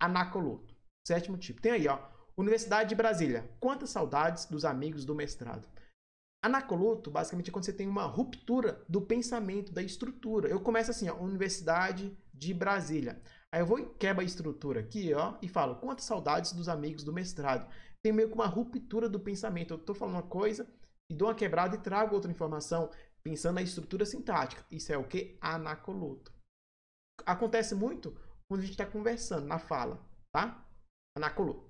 anacoluto. Sétimo tipo. Tem aí, ó. Universidade de Brasília. Quantas saudades dos amigos do mestrado. Anacoluto, basicamente, é quando você tem uma ruptura do pensamento, da estrutura. Eu começo assim, ó, Universidade de Brasília. Aí eu vou e quebro a estrutura aqui, ó, e falo, quantas saudades dos amigos do mestrado. Tem meio que uma ruptura do pensamento. Eu tô falando uma coisa e dou uma quebrada e trago outra informação, pensando na estrutura sintática. Isso é o que? Anacoluto. Acontece muito quando a gente está conversando na fala, tá? Na coluna.